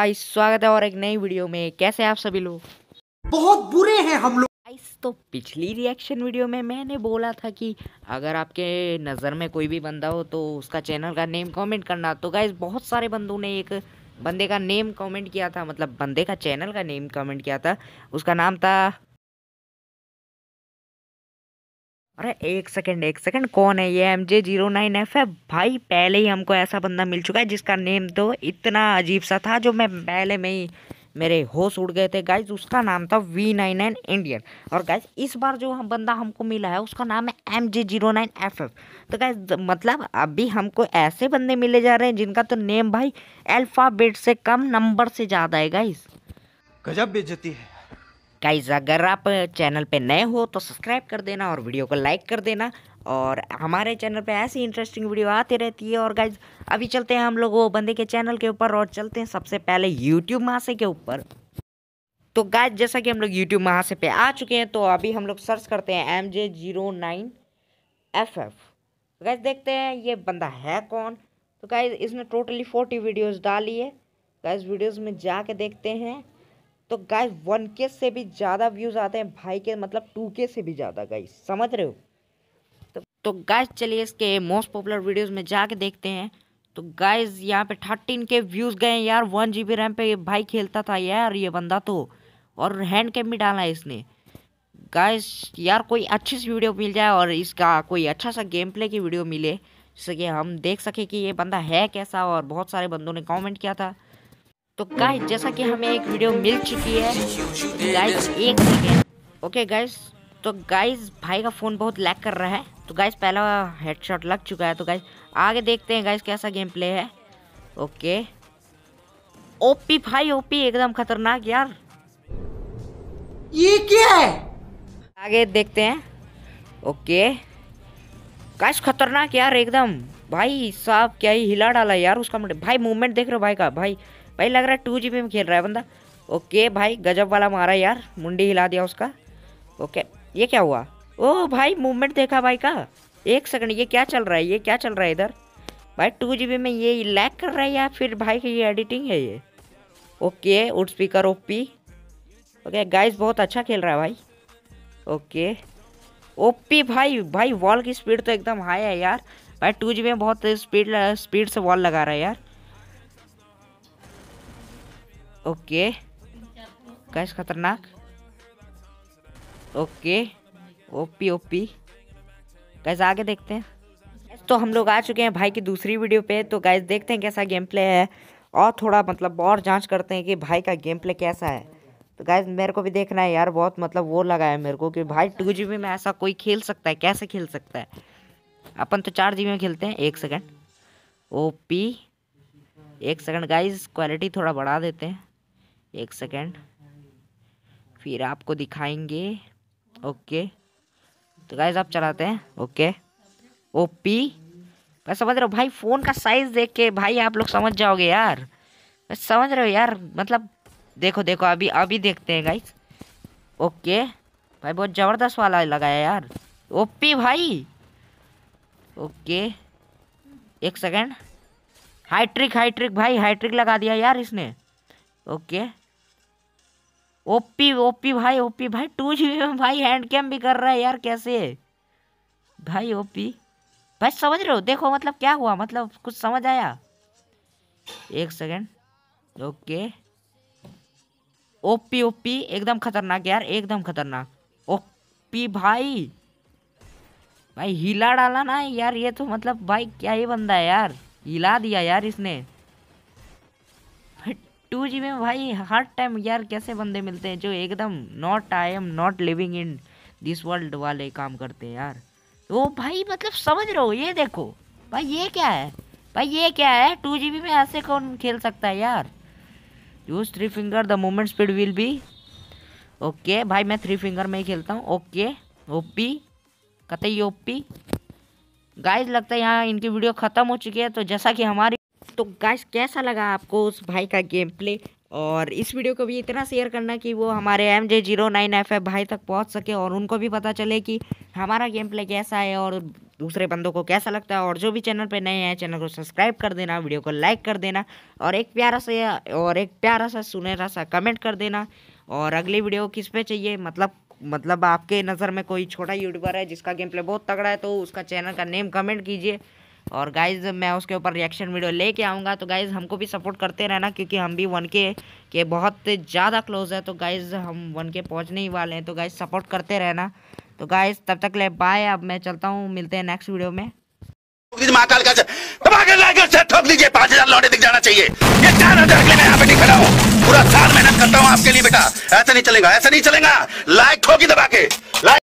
guys स्वागत है और एक नई वीडियो में कैसे आप सभी लोग बहुत बुरे हैं हम लोग गाइस तो पिछली रिएक्शन वीडियो में मैंने बोला था कि अगर आपके नज़र में कोई भी बंदा हो तो उसका चैनल का नेम कमेंट करना तो गाइस बहुत सारे बंदों ने एक बंदे का नेम कमेंट किया था मतलब बंदे का चैनल का नेम कमेंट किया था उसका नाम था अरे एक सेकंड एक सेकंड कौन है ये M J zero nine F है भाई पहले ही हमको ऐसा बंदा मिल चुका है जिसका नेम तो इतना अजीब सा था जो मैं पहले में ही मेरे होश उड़ गए थे गाइज उसका नाम था वी नाइन नाइन इंडियन और गाइज इस बार जो हम बंदा हमको मिला है उसका नाम है M J zero nine F F तो गाइज मतलब अभी हमको ऐसे बंदे मिले जा रहे हैं जिनका तो नेम भाई अल्फ़ाबेट से कम नंबर से ज़्यादा है गाइज गजब बेचती है गाइज अगर आप चैनल पे नए हो तो सब्सक्राइब कर देना और वीडियो को लाइक कर देना और हमारे चैनल पे ऐसी इंटरेस्टिंग वीडियो आती रहती है और गाइज अभी चलते हैं हम लोग वो बंदे के चैनल के ऊपर और चलते हैं सबसे पहले यूट्यूब मासे के ऊपर तो गाइज जैसा कि हम लोग यूट्यूब महासे पे आ चुके हैं तो अभी हम लोग सर्च करते हैं M J zero nine F F guys देखते हैं ये बंदा है कौन तो गाइज इसने टोटली फोर्टी वीडियोज़ डाली है गाइज वीडियोज में जाके देखते हैं तो गाइस वन के से भी ज़्यादा व्यूज़ आते हैं भाई के मतलब टू के से भी ज़्यादा गाइस समझ रहे हो तो तो गाइस चलिए इसके मोस्ट पॉपुलर वीडियोज में जाके देखते हैं तो गाइस यहाँ पे थर्टीन के व्यूज़ गए यार वन जी बी रैम पे भाई खेलता था यार ये बंदा तो और हैंड कैम भी डाला है इसने गाइस यार कोई अच्छी सी वीडियो मिल जाए और इसका कोई अच्छा सा गेम प्ले की वीडियो मिले जिससे कि हम देख सकें कि ये बंदा है कैसा और बहुत सारे बंदों ने कमेंट किया था तो गाइस जैसा कि हमें एक वीडियो मिल चुकी है गाइस एक सेकेंड ओके गाइस तो गाइस भाई का फ़ोन बहुत लैग कर रहा है तो गाइस पहला हेडशॉट लग चुका है तो गाइस आगे देखते हैं गाइस कैसा गेम प्ले है ओके ओपी भाई ओपी एकदम खतरनाक यार ये क्या है आगे देखते हैं ओके गाइस खतरनाक यार एकदम भाई साहब क्या ही हिला डाला यार उसका भाई मूवमेंट देख रहे हो भाई का भाई भाई लग रहा है टू जी में खेल रहा है बंदा ओके भाई गजब वाला मारा यार मुंडी हिला दिया उसका ओके ये क्या हुआ ओ भाई मूवमेंट देखा भाई का एक सेकंड ये क्या चल रहा है ये क्या चल रहा है इधर भाई टू जी में ये लैक कर रहा है या फिर भाई की ये एडिटिंग है ये ओके उड speaker O P okay guys बहुत अच्छा खेल रहा है भाई ओके ओपी भाई भाई वॉल की स्पीड तो एकदम हाई है यार भाई टू जी में बहुत स्पीड स्पीड से वॉल लगा रहा है यार ओके कैश खतरनाक ओके ओपी ओपी कैसे आगे देखते हैं तो हम लोग आ चुके हैं भाई की दूसरी वीडियो पे तो गैस देखते हैं कैसा गेम प्ले है और थोड़ा मतलब और जांच करते हैं कि भाई का गेम प्ले कैसा है तो गैस मेरे को भी देखना है यार बहुत मतलब वो लगा है मेरे को कि भाई टू जी में ऐसा कोई खेल सकता है कैसे खेल सकता है अपन तो चार जी में खेलते हैं एक सेकेंड ओ पी एक सेकेंड गाइज क्वालिटी थोड़ा बढ़ा देते हैं एक सेकेंड फिर आपको दिखाएंगे ओके तो गाइज आप चलाते हैं ओके ओ पी मैं समझ रहा हूँ भाई फ़ोन का साइज़ देख के भाई आप लोग समझ जाओगे यार मैं समझ रहे हो यार मतलब देखो देखो अभी अभी देखते हैं गाइज ओके भाई बहुत ज़बरदस्त वाला लगाया यार ओपी भाई ओके एक सेकेंड हाइट्रिक हाइट्रिक भाई हाइट्रिक लगा दिया यार इसने ओके ओपी ओपी भाई ओपी भाई टू जी में भाई हैंड कैम भी कर रहा है यार कैसे भाई ओपी भाई समझ रहे हो देखो मतलब क्या हुआ मतलब कुछ समझ आया एक सेकेंड ओके ओपी ओपी एकदम खतरनाक यार एकदम खतरनाक ओपी भाई भाई हिला डाला ना यार ये तो मतलब भाई क्या ही बंदा है यार हिला दिया यार इसने टू जी में भाई हर टाइम यार कैसे बंदे मिलते हैं जो एकदम not I am not living in this world वाले काम करते हैं यार वो तो भाई मतलब समझ रहे हो ये देखो भाई ये क्या है भाई ये क्या है टू जी में ऐसे कौन खेल सकता है यार use three finger the moment speed will be okay भाई मैं थ्री फिंगर में ही खेलता हूँ ओके ओपी कतई ओपी गाइस लगता है यहाँ इनकी वीडियो ख़त्म हो चुकी है तो जैसा कि हमारी तो गाइस कैसा लगा आपको उस भाई का गेम प्ले और इस वीडियो को भी इतना शेयर करना कि वो हमारे M J zero nine F F भाई तक पहुंच सके और उनको भी पता चले कि हमारा गेम प्ले कैसा है और दूसरे बंदों को कैसा लगता है और जो भी चैनल पे नए हैं चैनल को सब्सक्राइब कर देना वीडियो को लाइक कर देना और एक प्यारा सा और एक प्यारा सा सुनहरा सा कमेंट कर देना और अगली वीडियो किस पे चाहिए मतलब मतलब आपके नज़र में कोई छोटा यूट्यूबर है जिसका गेम प्ले बहुत तगड़ा है तो उसका चैनल का नेम कमेंट कीजिए और गाइज मैं उसके ऊपर रिएक्शन वीडियो लेके आऊँगा तो गाइज हमको भी सपोर्ट करते रहना क्योंकि हम भी वन के के बहुत ज़्यादा क्लोज है तो गाइज हम वन के पहुँचने ही वाले हैं तो गाइज सपोर्ट करते रहना तो गाइज तब तक ले बाय अब मैं चलता हूँ मिलते हैं नेक्स्ट वीडियो में महाकाल का ठोक दीजिए पाँच हजार लौटे दिख जाना चाहिए ये चार हजार के लिए मैं पे नहीं खड़ा हूँ पूरा साल मेहनत करता हूँ आपके लिए बेटा ऐसा नहीं चलेगा ऐसा नहीं चलेगा लाइक ठोकी दबा के लाइक